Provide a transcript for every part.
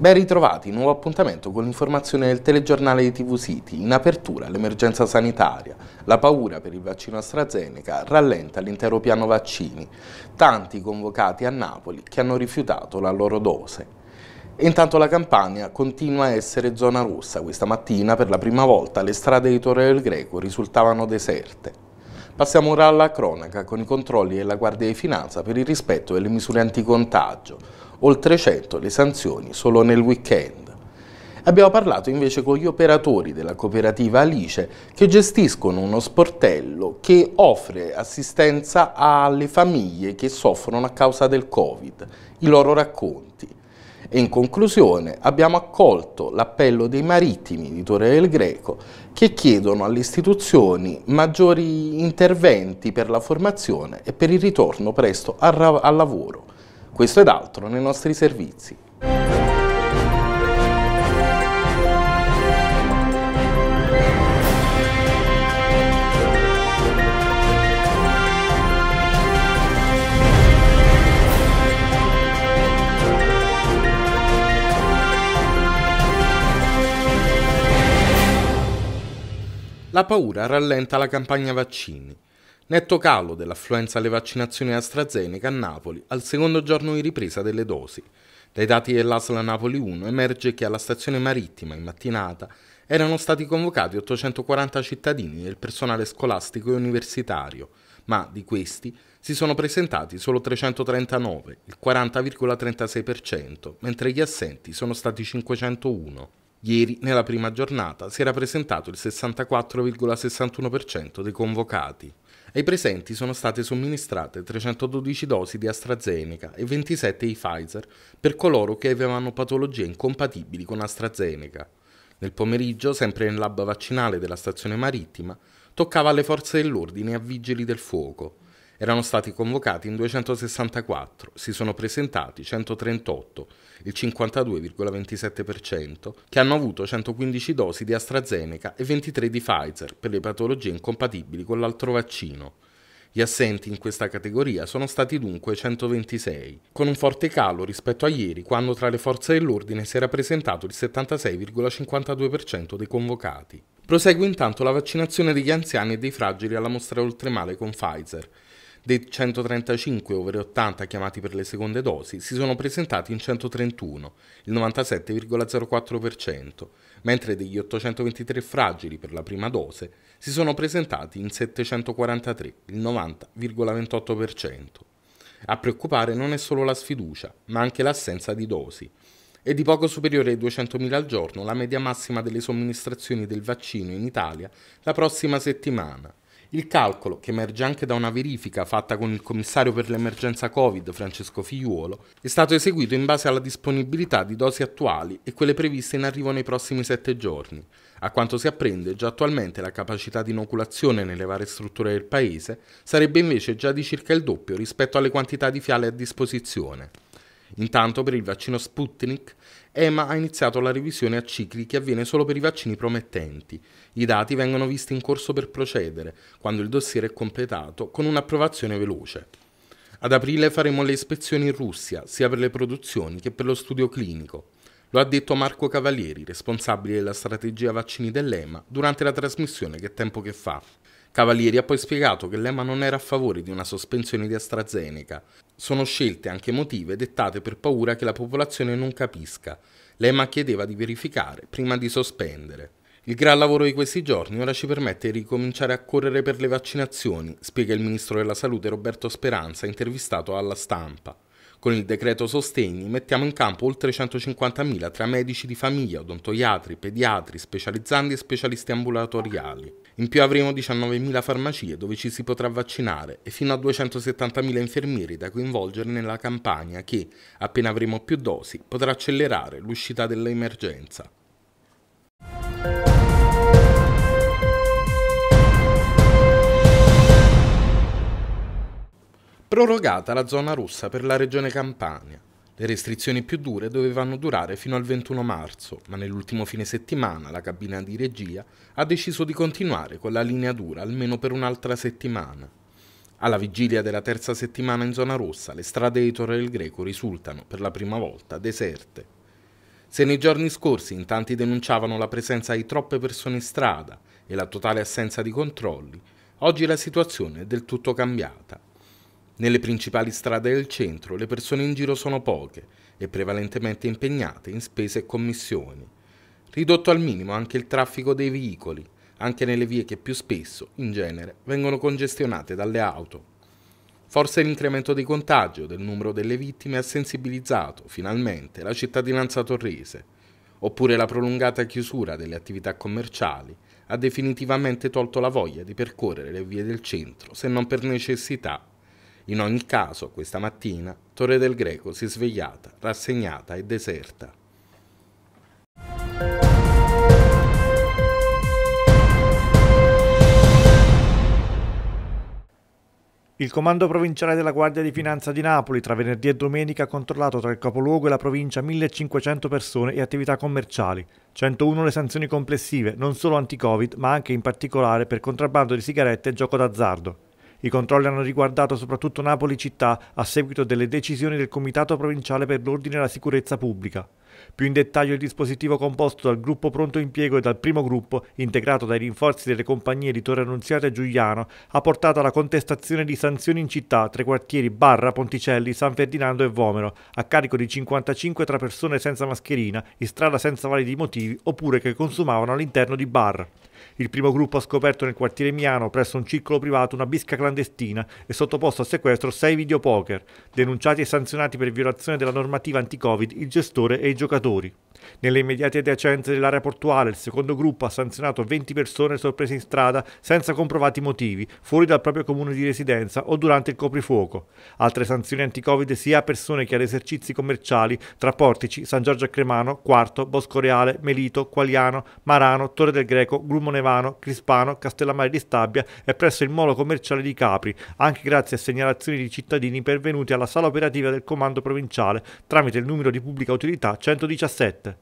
Ben ritrovati, nuovo appuntamento con l'informazione del telegiornale di TV City. In apertura l'emergenza sanitaria. La paura per il vaccino AstraZeneca rallenta l'intero piano vaccini. Tanti convocati a Napoli che hanno rifiutato la loro dose. E intanto la Campania continua a essere zona rossa. Questa mattina per la prima volta le strade di Torre del Greco risultavano deserte. Passiamo ora alla cronaca con i controlli della Guardia di Finanza per il rispetto delle misure anticontagio. Oltre 100 le sanzioni solo nel weekend. Abbiamo parlato invece con gli operatori della cooperativa Alice che gestiscono uno sportello che offre assistenza alle famiglie che soffrono a causa del Covid, i loro racconti. E in conclusione abbiamo accolto l'appello dei marittimi di Torre del Greco che chiedono alle istituzioni maggiori interventi per la formazione e per il ritorno presto al, al lavoro. Questo ed altro nei nostri servizi. La paura rallenta la campagna vaccini. Netto calo dell'affluenza alle vaccinazioni AstraZeneca a Napoli al secondo giorno di ripresa delle dosi. Dai dati dell'Asla Napoli 1 emerge che alla stazione marittima in mattinata erano stati convocati 840 cittadini del personale scolastico e universitario, ma di questi si sono presentati solo 339, il 40,36%, mentre gli assenti sono stati 501. Ieri, nella prima giornata, si era presentato il 64,61% dei convocati. Ai presenti sono state somministrate 312 dosi di AstraZeneca e 27 di Pfizer per coloro che avevano patologie incompatibili con AstraZeneca. Nel pomeriggio, sempre nel lab vaccinale della stazione marittima, toccava alle forze dell'ordine e a vigili del fuoco. Erano stati convocati in 264, si sono presentati 138, il 52,27%, che hanno avuto 115 dosi di AstraZeneca e 23 di Pfizer per le patologie incompatibili con l'altro vaccino. Gli assenti in questa categoria sono stati dunque 126, con un forte calo rispetto a ieri quando tra le forze dell'ordine si era presentato il 76,52% dei convocati. Prosegue intanto la vaccinazione degli anziani e dei fragili alla mostra oltremale con Pfizer. Dei 135 over 80 chiamati per le seconde dosi si sono presentati in 131, il 97,04%, mentre degli 823 fragili per la prima dose si sono presentati in 743, il 90,28%. A preoccupare non è solo la sfiducia, ma anche l'assenza di dosi. È di poco superiore ai 200.000 al giorno la media massima delle somministrazioni del vaccino in Italia la prossima settimana, il calcolo, che emerge anche da una verifica fatta con il commissario per l'emergenza Covid, Francesco Figliuolo, è stato eseguito in base alla disponibilità di dosi attuali e quelle previste in arrivo nei prossimi sette giorni. A quanto si apprende, già attualmente la capacità di inoculazione nelle varie strutture del paese sarebbe invece già di circa il doppio rispetto alle quantità di fiale a disposizione. Intanto per il vaccino Sputnik, EMA ha iniziato la revisione a cicli che avviene solo per i vaccini promettenti. I dati vengono visti in corso per procedere, quando il dossier è completato, con un'approvazione veloce. Ad aprile faremo le ispezioni in Russia, sia per le produzioni che per lo studio clinico. Lo ha detto Marco Cavalieri, responsabile della strategia vaccini dell'EMA, durante la trasmissione Che tempo che fa. Cavalieri ha poi spiegato che l'EMA non era a favore di una sospensione di AstraZeneca. Sono scelte anche emotive dettate per paura che la popolazione non capisca. L'EMA chiedeva di verificare prima di sospendere. Il gran lavoro di questi giorni ora ci permette di ricominciare a correre per le vaccinazioni, spiega il ministro della Salute Roberto Speranza, intervistato alla stampa. Con il decreto sostegni mettiamo in campo oltre 150.000 tra medici di famiglia, odontoiatri, pediatri, specializzanti e specialisti ambulatoriali. In più avremo 19.000 farmacie dove ci si potrà vaccinare e fino a 270.000 infermieri da coinvolgere nella campagna che, appena avremo più dosi, potrà accelerare l'uscita dell'emergenza. Prorogata la zona rossa per la regione Campania. Le restrizioni più dure dovevano durare fino al 21 marzo, ma nell'ultimo fine settimana la cabina di regia ha deciso di continuare con la linea dura almeno per un'altra settimana. Alla vigilia della terza settimana in zona rossa, le strade di Torre del Greco risultano, per la prima volta, deserte. Se nei giorni scorsi in tanti denunciavano la presenza di troppe persone in strada e la totale assenza di controlli, oggi la situazione è del tutto cambiata. Nelle principali strade del centro le persone in giro sono poche e prevalentemente impegnate in spese e commissioni. Ridotto al minimo anche il traffico dei veicoli, anche nelle vie che più spesso, in genere, vengono congestionate dalle auto. Forse l'incremento dei contagi o del numero delle vittime ha sensibilizzato, finalmente, la cittadinanza torrese, oppure la prolungata chiusura delle attività commerciali ha definitivamente tolto la voglia di percorrere le vie del centro, se non per necessità in ogni caso, questa mattina, Torre del Greco si è svegliata, rassegnata e deserta. Il Comando Provinciale della Guardia di Finanza di Napoli tra venerdì e domenica ha controllato tra il capoluogo e la provincia 1500 persone e attività commerciali, 101 le sanzioni complessive, non solo anti-Covid, ma anche in particolare per contrabbando di sigarette e gioco d'azzardo. I controlli hanno riguardato soprattutto Napoli città a seguito delle decisioni del Comitato Provinciale per l'Ordine e la Sicurezza Pubblica. Più in dettaglio il dispositivo composto dal gruppo pronto impiego e dal primo gruppo, integrato dai rinforzi delle compagnie di Torre Annunziata e Giuliano, ha portato alla contestazione di sanzioni in città tra i quartieri Barra, Ponticelli, San Ferdinando e Vomero, a carico di 55 tra persone senza mascherina, in strada senza validi motivi oppure che consumavano all'interno di Barra. Il primo gruppo ha scoperto nel quartiere Miano, presso un circolo privato, una bisca clandestina e sottoposto a sequestro sei videopoker, denunciati e sanzionati per violazione della normativa anti-Covid il gestore e i giocatori. Nelle immediate adiacenze dell'area portuale, il secondo gruppo ha sanzionato 20 persone sorprese in strada senza comprovati motivi, fuori dal proprio comune di residenza o durante il coprifuoco. Altre sanzioni anti-Covid sia a persone che ad esercizi commerciali tra Portici, San Giorgio a Cremano, Quarto, Bosco Reale, Melito, Qualiano, Marano, Torre del Greco, Grumo Grumonevano Trevano, Crispano, Castellammare di Stabia e presso il molo commerciale di Capri, anche grazie a segnalazioni di cittadini pervenuti alla sala operativa del comando provinciale tramite il numero di pubblica utilità 117.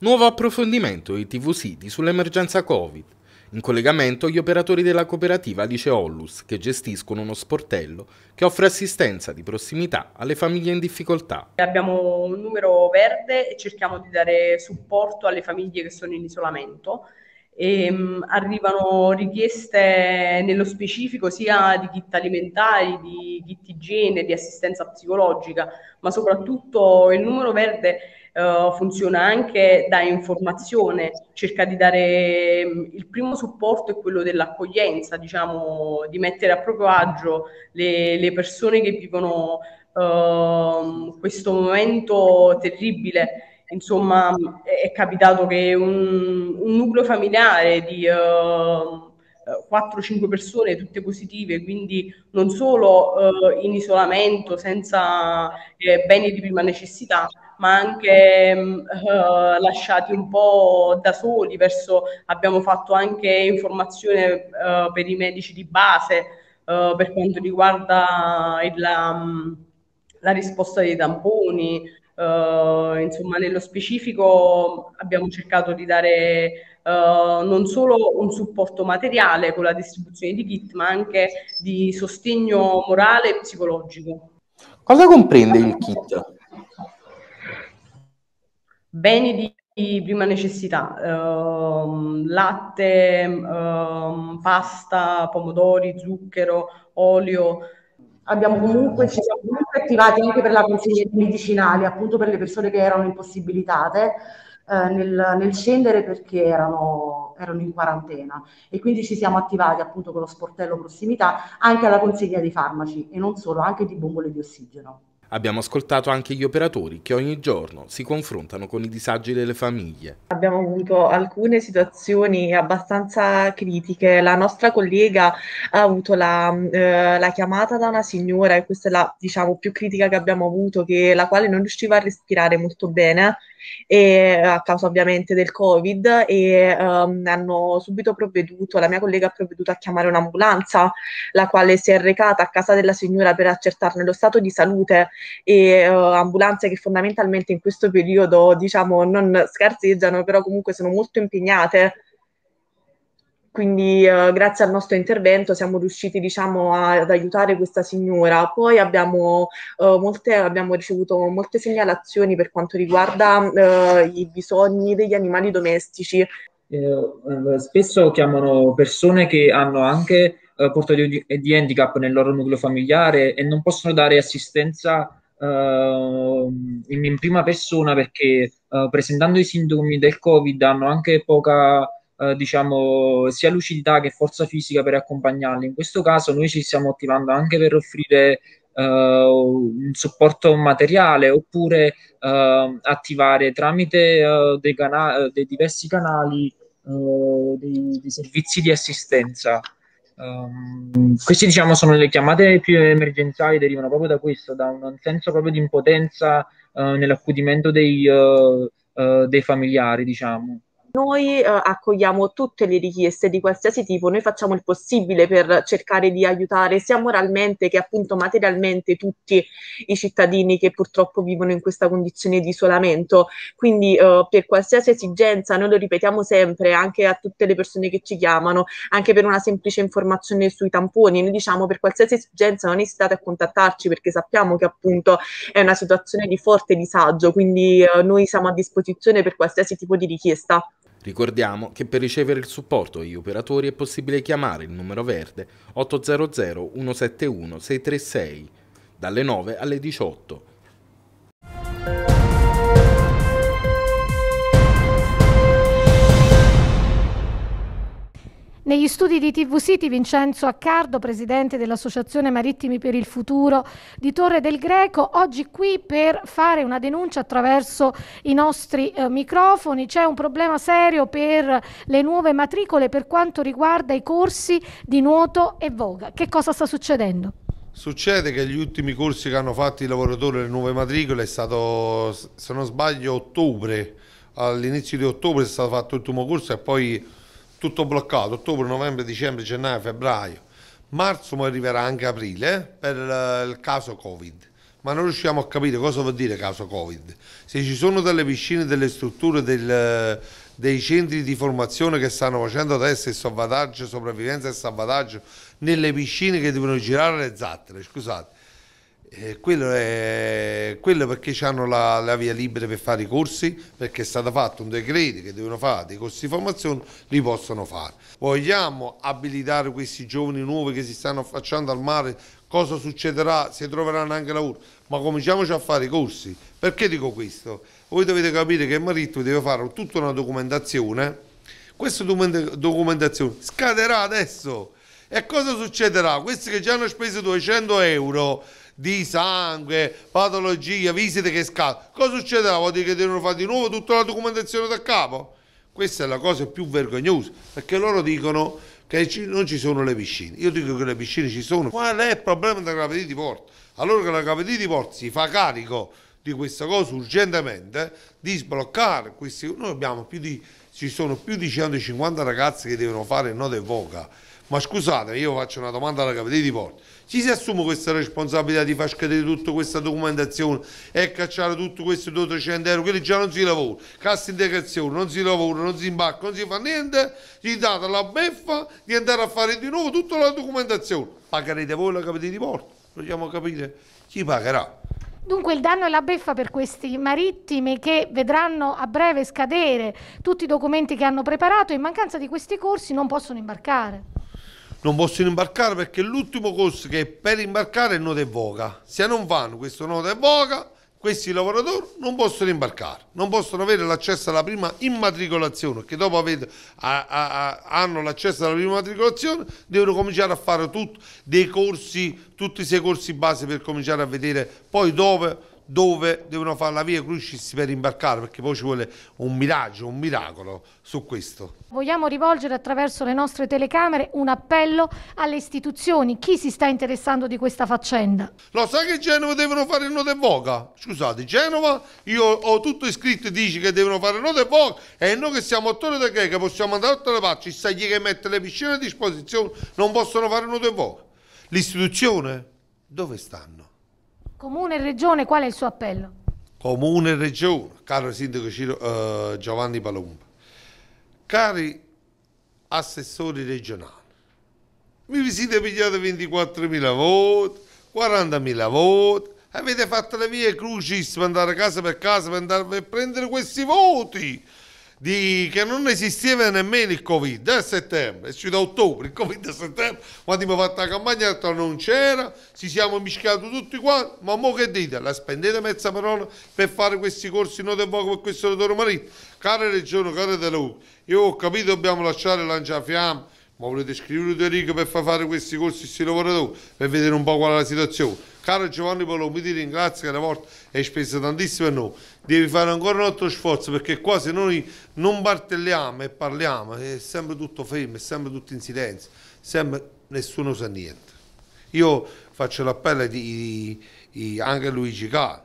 Nuovo approfondimento di TV siti sull'emergenza Covid. In collegamento gli operatori della cooperativa Alice Ollus, che gestiscono uno sportello che offre assistenza di prossimità alle famiglie in difficoltà. Abbiamo un numero verde e cerchiamo di dare supporto alle famiglie che sono in isolamento. E, ehm, mh, arrivano richieste nello specifico sia di kit alimentari, di kit igiene, di assistenza psicologica, ma soprattutto il numero verde uh, funziona anche da informazione, cerca di dare um, il primo supporto è quello dell'accoglienza, diciamo, di mettere a proprio agio le, le persone che vivono uh, questo momento terribile insomma è capitato che un, un nucleo familiare di uh, ehm, eh, 4-5 persone tutte positive, quindi non solo uh, in isolamento, senza eh, beni di prima necessità, ma anche uh, lasciati un po' da soli. Verso, abbiamo fatto anche informazione uh, per i medici di base uh, per quanto riguarda il, la, mm, la, risposta dei tamponi. insomma, nello specifico abbiamo cercato di dare Uh, non solo un supporto materiale con la distribuzione di kit, ma anche di sostegno morale e psicologico. Cosa comprende il kit? beni di, prima necessità, ehm, latte, ehm, pasta, pomodori, zucchero, olio. Abbiamo comunque, ci siamo comunque attivati anche per la consegna di medicinali, appunto per le persone che erano impossibilitate eh, nel, nel, scendere perché erano, erano in quarantena e quindi ci siamo attivati appunto con lo sportello prossimità anche alla consegna di farmaci e non solo, anche di bombole di ossigeno. Abbiamo ascoltato anche gli operatori che ogni giorno si confrontano con i disagi delle famiglie. Abbiamo avuto alcune situazioni abbastanza critiche. La nostra collega ha avuto la, eh, la chiamata da una signora e questa è la diciamo, più critica che abbiamo avuto, che, la quale non riusciva a respirare molto bene e, a causa ovviamente del Covid e um, hanno subito provveduto, la mia collega ha provveduto a chiamare un'ambulanza, la quale si è recata a casa della signora per accertarne lo stato di salute e uh, ambulanze che fondamentalmente in questo periodo diciamo non scherzeggiano, però comunque sono molto impegnate quindi eh, grazie al nostro intervento siamo riusciti diciamo, a, ad aiutare questa signora. Poi abbiamo, eh, molte, abbiamo, ricevuto molte segnalazioni per quanto riguarda eh, i bisogni degli animali domestici. Eh, eh, spesso chiamano persone che hanno anche eh, portatori di, di, handicap nel loro nucleo familiare e non possono dare assistenza ehm, in, in, prima persona perché presentando i sintomi del Covid hanno anche poca eh, diciamo, sia lucidità che forza fisica per accompagnarli. In questo caso noi ci stiamo attivando anche per offrire eh, un supporto materiale oppure eh, attivare tramite eh, dei, cana- eh, dei, diversi canali dei, dei, servizi di assistenza. Um, ehm, queste diciamo sono le chiamate più emergenziali derivano proprio da questo, da un senso proprio di impotenza nell'accudimento dei, dei familiari, diciamo. Noi eh, accogliamo tutte le richieste di qualsiasi tipo, noi facciamo il possibile per cercare di aiutare sia moralmente che appunto materialmente tutti i cittadini che purtroppo vivono in questa condizione di isolamento. Quindi eh, per qualsiasi esigenza, noi lo ripetiamo sempre anche a tutte le persone che ci chiamano, anche per una semplice informazione sui tamponi, noi diciamo per qualsiasi esigenza non esitate a contattarci perché sappiamo che appunto è una situazione di forte disagio, quindi eh, noi siamo a disposizione per qualsiasi tipo di richiesta. Ricordiamo che per ricevere il supporto agli operatori è possibile chiamare il numero verde 800 171 636 dalle 9 alle 18 Negli studi di TV City Vincenzo Accardo, presidente dell'Associazione Marittimi per il Futuro di Torre del Greco, oggi qui per fare una denuncia attraverso i nostri eh, microfoni. C'è un problema serio per le nuove matricole per quanto riguarda i corsi di nuoto e voga. Che cosa sta succedendo? Succede che gli ultimi corsi che hanno fatto i lavoratori le nuove matricole è stato, se non sbaglio, ottobre. All'inizio di ottobre è stato fatto l'ultimo corso e poi tutto bloccato, ottobre, novembre, dicembre, gennaio, febbraio, marzo, ma arriverà anche aprile eh, per il caso Covid. Ma non riusciamo a capire cosa vuol dire caso Covid. Se ci sono delle piscine, delle strutture, del, dei centri di formazione che stanno facendo test e salvataggio, sopravvivenza e salvataggio nelle piscine che devono girare le zattere, scusate, eh, quello, è, quello, perché hanno la, la, via libera per fare i corsi, perché è stato fatto un decreto che devono fare dei corsi di formazione, li possono fare. Vogliamo abilitare questi giovani nuovi che si stanno affacciando al mare, cosa succederà se troveranno anche lavoro? Ma cominciamoci a fare i corsi. Perché dico questo? Voi dovete capire che il Maritto deve fare tutta una documentazione, questa documentazione scaderà adesso. E cosa succederà? Questi che già hanno speso 200 euro di sangue, patologia, visite che scadono. Cosa succederà? Vuol dire che devono fare di nuovo tutta la documentazione da capo? Questa è la cosa più vergognosa, perché loro dicono che non ci sono le piscine. Io dico che le piscine ci sono. Qual è il problema della Capitì di Porto? Allora che la Capitì di Porto si fa carico di questa cosa urgentemente, di sbloccare questi... Noi abbiamo più di... ci sono più di 150 ragazzi che devono fare il nodo e voca ma scusate, io faccio una domanda alla capitale di porto. Chi si assume questa responsabilità di far scadere tutta questa documentazione e cacciare tutti questi 200 euro? Quelli già non si lavora, cassa integrazione, non si lavora, non si imbarca, non si fa niente, gli date la beffa di andare a fare di nuovo tutta la documentazione. Pagherete voi la capitale di porto? Vogliamo capire chi pagherà. Dunque il danno e la beffa per questi marittimi che vedranno a breve scadere tutti i documenti che hanno preparato e in mancanza di questi corsi non possono imbarcare non possono imbarcare perché l'ultimo corso che è per imbarcare è il nodo e voga. Se non fanno questo nodo e voga, questi lavoratori non possono imbarcare, non possono avere l'accesso alla prima immatricolazione, che dopo avete, a, a, a, hanno l'accesso alla prima immatricolazione, devono cominciare a fare tut, dei corsi, tutti i sei corsi base per cominciare a vedere poi dove dove devono fare la via Crucis per imbarcare perché poi ci vuole un miraggio, un miracolo su questo. Vogliamo rivolgere attraverso le nostre telecamere un appello alle istituzioni, chi si sta interessando di questa faccenda? Lo sai che Genova devono fare il nodo e voca? Scusate, Genova, io ho tutto iscritto e dici che devono fare il nodo e voca e noi che siamo attori da che possiamo andare a tutte le parti, sai che mette le piscine a disposizione non possono fare il nodo e voga. L'istituzione dove stanno? Comune e Regione, qual è il suo appello? Comune e Regione, caro Sindaco Ciro, eh, Giovanni Palomba, cari assessori regionali, mi siete pigliati 24.000 voti, 40.000 voti, avete fatto le vie crucis per andare casa per casa per, andare, per prendere questi voti di, che non esisteva nemmeno il Covid eh, a settembre, è uscito a ottobre, il Covid a settembre, quando abbiamo fatto la campagna non c'era, ci siamo mischiati tutti quanti, ma mo che dite? La spendete mezza parola per fare questi corsi note e poco per questo dottor Marino? Cara Regione, cara Teleuc, io ho capito dobbiamo lasciare lanciafiamme, ma volete scrivere due righe per far fare questi corsi a questi lavoratori, per vedere un po' qual è la situazione Caro Giovanni Palombo, ti ringrazio che una volta hai speso tantissimo a noi. Devi fare ancora un altro sforzo perché qua se noi non bartelliamo e parliamo è sempre tutto fermo, è sempre tutto in silenzio, sempre nessuno sa niente. Io faccio l'appello di, di, anche a Luigi Cal,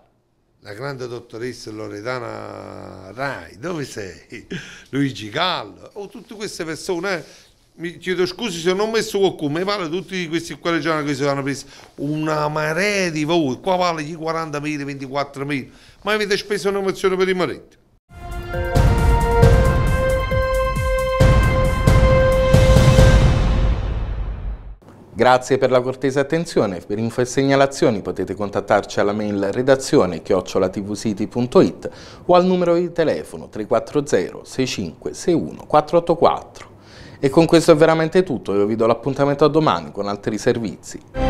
la grande dottoressa Loredana Rai, dove sei? Luigi Gallo, o tutte queste persone eh? mi chiedo scusi se non ho messo qualcuno, mi vale tutti questi qua giorni che si hanno preso una marea di voi, qua vale 40.000, 24.000, ma avete speso una mozione per i mariti. Grazie per la cortese attenzione, per info e segnalazioni potete contattarci alla mail redazione chiocciolatvcity.it o al numero di telefono 340 65 61 484. E con questo è veramente tutto, io vi do l'appuntamento a domani con altri servizi.